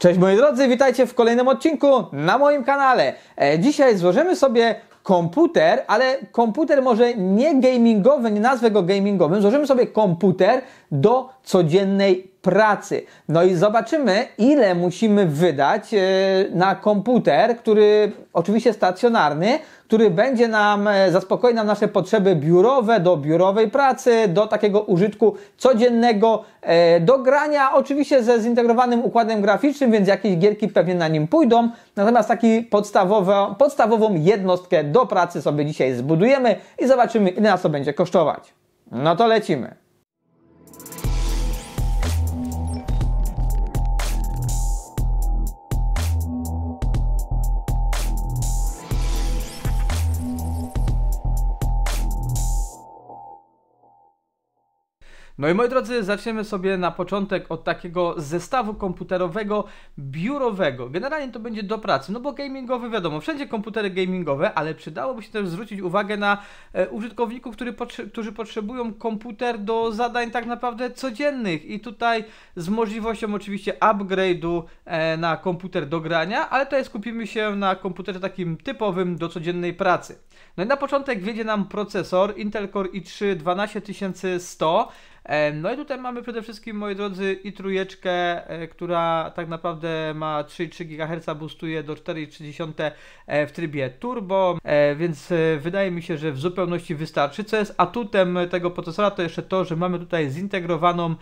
Cześć moi drodzy, witajcie w kolejnym odcinku na moim kanale. E, dzisiaj złożymy sobie komputer, ale komputer może nie gamingowy, nie nazwę go gamingowym, złożymy sobie komputer do codziennej pracy. No i zobaczymy, ile musimy wydać e, na komputer, który oczywiście stacjonarny, który będzie nam e, zaspokoi nam nasze potrzeby biurowe, do biurowej pracy, do takiego użytku codziennego, e, do grania, oczywiście ze zintegrowanym układem graficznym, więc jakieś gierki pewnie na nim pójdą. Natomiast taki podstawową, podstawową jednostkę do pracy sobie dzisiaj zbudujemy i zobaczymy, ile nas to będzie kosztować. No to lecimy. No i moi drodzy, zaczniemy sobie na początek od takiego zestawu komputerowego, biurowego. Generalnie to będzie do pracy, no bo gamingowy wiadomo, wszędzie komputery gamingowe, ale przydałoby się też zwrócić uwagę na e, użytkowników, który, którzy potrzebują komputer do zadań tak naprawdę codziennych i tutaj z możliwością oczywiście upgrade'u e, na komputer do grania, ale tutaj skupimy się na komputerze takim typowym do codziennej pracy. No i na początek wiedzie nam procesor Intel Core i3 12100 no i tutaj mamy przede wszystkim, moi drodzy, i trójeczkę, e, która tak naprawdę ma 3,3 GHz, boostuje do 4,3 e, w trybie turbo, e, więc wydaje mi się, że w zupełności wystarczy. Co jest atutem tego procesora, to jeszcze to, że mamy tutaj zintegrowaną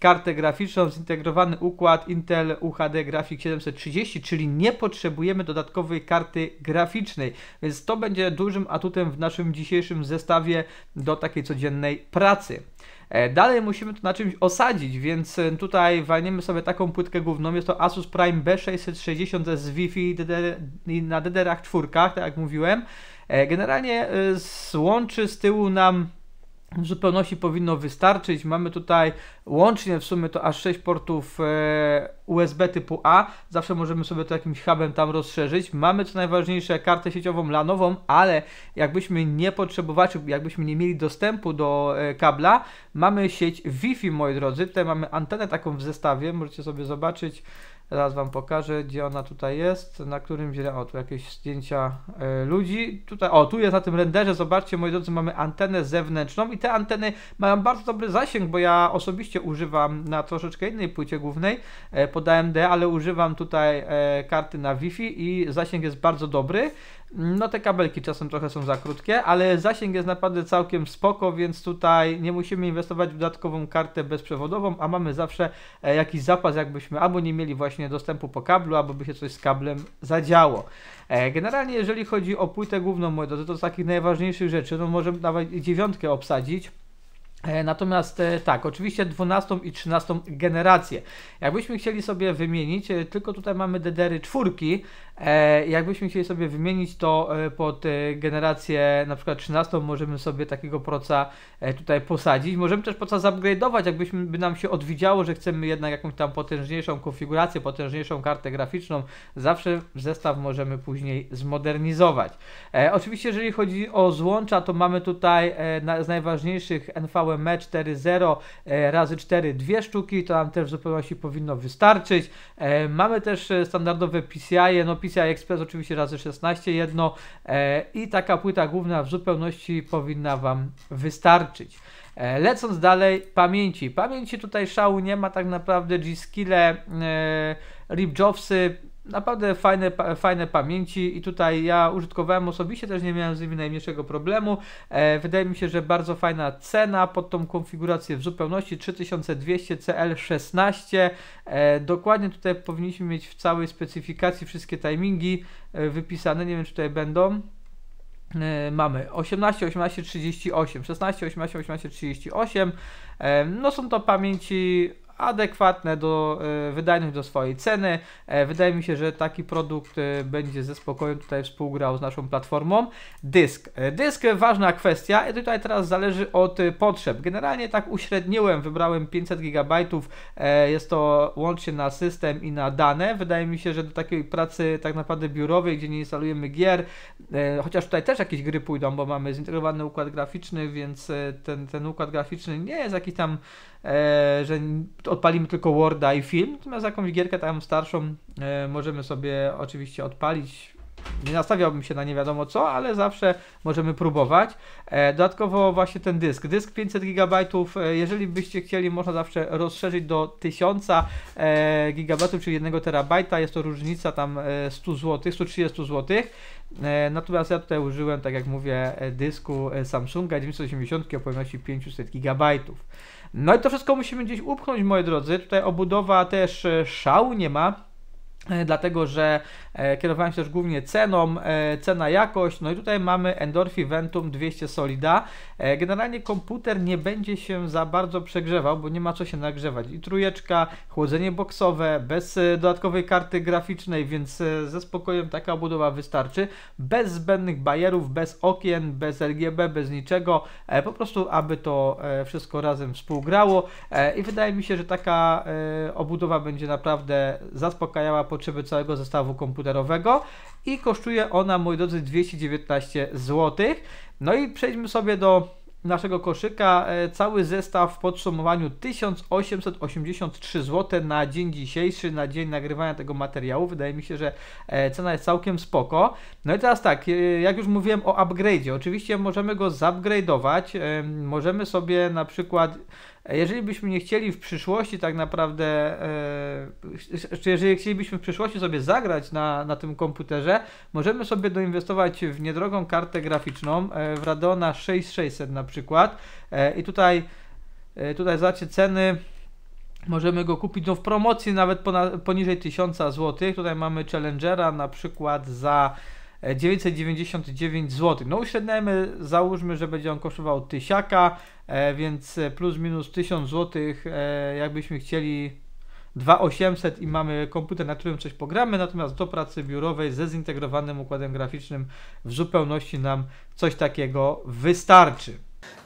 kartę graficzną, zintegrowany układ Intel UHD Graphic 730, czyli nie potrzebujemy dodatkowej karty graficznej, więc to będzie dużym atutem w naszym dzisiejszym zestawie do takiej codziennej pracy. E, dalej musimy to na czymś osadzić, więc e, tutaj walniemy sobie taką płytkę główną. Jest to Asus Prime B660 z Wi-Fi DDR, na DDR-ach czwórkach, tak jak mówiłem. E, generalnie złączy z tyłu nam w zupełności powinno wystarczyć. Mamy tutaj łącznie w sumie to aż 6 portów e, USB typu A. Zawsze możemy sobie to jakimś hubem tam rozszerzyć. Mamy co najważniejsze kartę sieciową lanową, ale jakbyśmy nie potrzebowali, jakbyśmy nie mieli dostępu do e, kabla, mamy sieć Wi-Fi, moi drodzy. Tutaj mamy antenę taką w zestawie, możecie sobie zobaczyć. Raz Wam pokażę, gdzie ona tutaj jest, na którym źle, o tu jakieś zdjęcia y, ludzi. Tutaj, o tu jest na tym renderze, zobaczcie moi drodzy, mamy antenę zewnętrzną i te anteny mają bardzo dobry zasięg, bo ja osobiście używam na troszeczkę innej płycie głównej e, pod AMD, ale używam tutaj e, karty na Wi-Fi i zasięg jest bardzo dobry. No te kabelki czasem trochę są za krótkie, ale zasięg jest naprawdę całkiem spoko, więc tutaj nie musimy inwestować w dodatkową kartę bezprzewodową, a mamy zawsze jakiś zapas, jakbyśmy albo nie mieli właśnie właśnie dostępu po kablu, aby by się coś z kablem zadziało. E, generalnie jeżeli chodzi o płytę główną, moi drodzy, to z takich najważniejszych rzeczy, no możemy nawet dziewiątkę obsadzić, e, Natomiast e, tak, oczywiście 12 i 13 generację. Jakbyśmy chcieli sobie wymienić, tylko tutaj mamy DDR-y czwórki, E, jakbyśmy chcieli sobie wymienić to e, pod e, generację na przykład 13, możemy sobie takiego proca tutaj posadzić. Możemy też proca zupgrade'ować, jakbyśmy by nam się odwidziało, że chcemy jednak jakąś tam potężniejszą konfigurację, potężniejszą kartę graficzną. Zawsze zestaw możemy później zmodernizować. Oczywiście, jeżeli chodzi o złącza, to mamy tutaj z najważniejszych NVMe 4.0 razy 4 dwie sztuki, to nam też w zupełności powinno wystarczyć. Mamy też standardowe PCI, no PCI Express oczywiście razy 16 jedno e, i taka płyta główna w zupełności powinna Wam wystarczyć. E, lecąc dalej, pamięci. Pamięci tutaj szału nie ma tak naprawdę, G-Skille, e, Rip Jobsy, Naprawdę fajne, fajne pamięci i tutaj ja użytkowałem osobiście, też nie miałem z nimi najmniejszego problemu. E, wydaje mi się, że bardzo fajna cena pod tą konfigurację w zupełności 3200 CL16. E, dokładnie tutaj powinniśmy mieć w całej specyfikacji wszystkie timingi e, wypisane, nie wiem czy tutaj będą e, mamy 18, 18, 38, 16, 18, 18, 38. No są to pamięci adekwatne do e, wydajność do swojej ceny. E, wydaje mi się, że taki produkt e, będzie ze spokojem tutaj współgrał z naszą platformą. Dysk. Dysk ważna kwestia i tutaj teraz zależy od potrzeb. Generalnie tak uśredniłem, wybrałem 500 GB. Jest to łącznie na system i na dane. Wydaje mi się, że do takiej pracy tak naprawdę biurowej, gdzie nie instalujemy gier, chociaż tutaj też jakieś gry pójdą, bo mamy zintegrowany układ graficzny, więc ten, ten układ graficzny nie jest jakiś tam E, że odpalimy tylko Worda i film, natomiast jakąś gierkę tam starszą e, możemy sobie oczywiście odpalić, nie nastawiałbym się na nie wiadomo co, ale zawsze możemy próbować. E, dodatkowo właśnie ten dysk, dysk 500 GB, e, jeżeli byście chcieli, można zawsze rozszerzyć do 1000 e, GB, czyli 1 TB, jest to różnica tam 100 zł, 130 zł. Natomiast ja tutaj użyłem, tak jak mówię, dysku Samsunga 980 o pojemności 500 GB. No i to wszystko musimy gdzieś upchnąć, moi drodzy. Tutaj obudowa też szału nie ma E, dlatego że e, kierowałem się też głównie ceną, e, cena jakość, no i tutaj mamy Endorphi Ventum 200 Solida. Generalnie komputer nie będzie się za bardzo przegrzewał, bo nie ma co się nagrzewać. I trójeczka, chłodzenie boksowe, bez dodatkowej karty graficznej, więc ze spokojem taka obudowa wystarczy. Bez zbędnych bajerów, bez okien, bez RGB, bez niczego, po prostu aby to wszystko razem współgrało i wydaje mi się, że taka obudowa będzie naprawdę zaspokajała potrzeby całego zestawu komputerowego i kosztuje ona, moi drodzy, 219 zł. No i przejdźmy sobie do naszego koszyka. E, cały zestaw w podsumowaniu 1883 zł na dzień dzisiejszy, na dzień nagrywania tego materiału. Wydaje mi się, że e, cena jest całkiem spoko. No i teraz tak, e, jak już mówiłem o upgrade'zie, oczywiście możemy go zupgrade'ować. Możemy sobie na przykład jeżeli byśmy nie chcieli w przyszłości tak naprawdę, e, czy jeżeli chcielibyśmy w przyszłości sobie zagrać na, na tym komputerze, możemy sobie doinwestować w niedrogą kartę graficzną, e, w Radona 6600 na przykład. E, I tutaj, tutaj zobaczcie ceny Możemy go kupić no, w promocji nawet ponad, poniżej 1000 zł. Tutaj mamy Challengera na przykład za 999 zł. No uśredniajmy, załóżmy, że będzie on kosztował tysiaka, e, więc e, plus minus 1000 zł, e, jakbyśmy chcieli 2800 i mamy komputer, na którym coś pogramy, natomiast do pracy biurowej ze zintegrowanym układem graficznym w zupełności nam coś takiego wystarczy.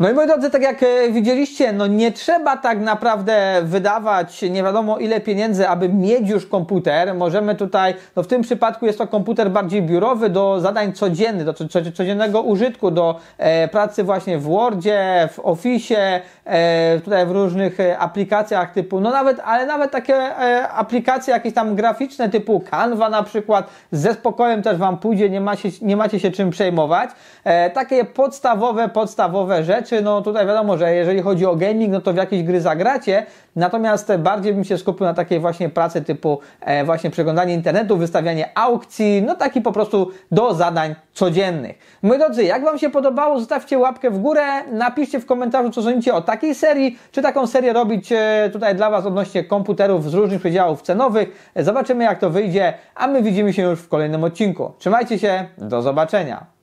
No i moi drodzy, tak jak e, widzieliście, no nie trzeba tak naprawdę wydawać nie wiadomo ile pieniędzy, aby mieć już komputer. Możemy tutaj, no w tym przypadku jest to komputer bardziej biurowy do zadań codziennych, do codziennego użytku, do e, pracy właśnie w Wordzie, w Office, e, tutaj w różnych e, aplikacjach typu, no nawet, ale nawet takie e, aplikacje jakieś tam graficzne typu Canva na przykład, ze spokojem też Wam pójdzie, nie macie, nie macie się czym przejmować. E, takie podstawowe, podstawowe rzeczy, no tutaj wiadomo, że jeżeli chodzi o gaming, no to w jakieś gry zagracie, natomiast bardziej bym się skupił na takiej właśnie pracy typu e, właśnie przeglądanie internetu, wystawianie aukcji, no taki po prostu do zadań codziennych. Moi drodzy, jak Wam się podobało, zostawcie łapkę w górę, napiszcie w komentarzu, co sądzicie o takiej serii, czy taką serię robić e, tutaj dla Was odnośnie komputerów z różnych przedziałów cenowych. Zobaczymy, jak to wyjdzie, a my widzimy się już w kolejnym odcinku. Trzymajcie się, do zobaczenia.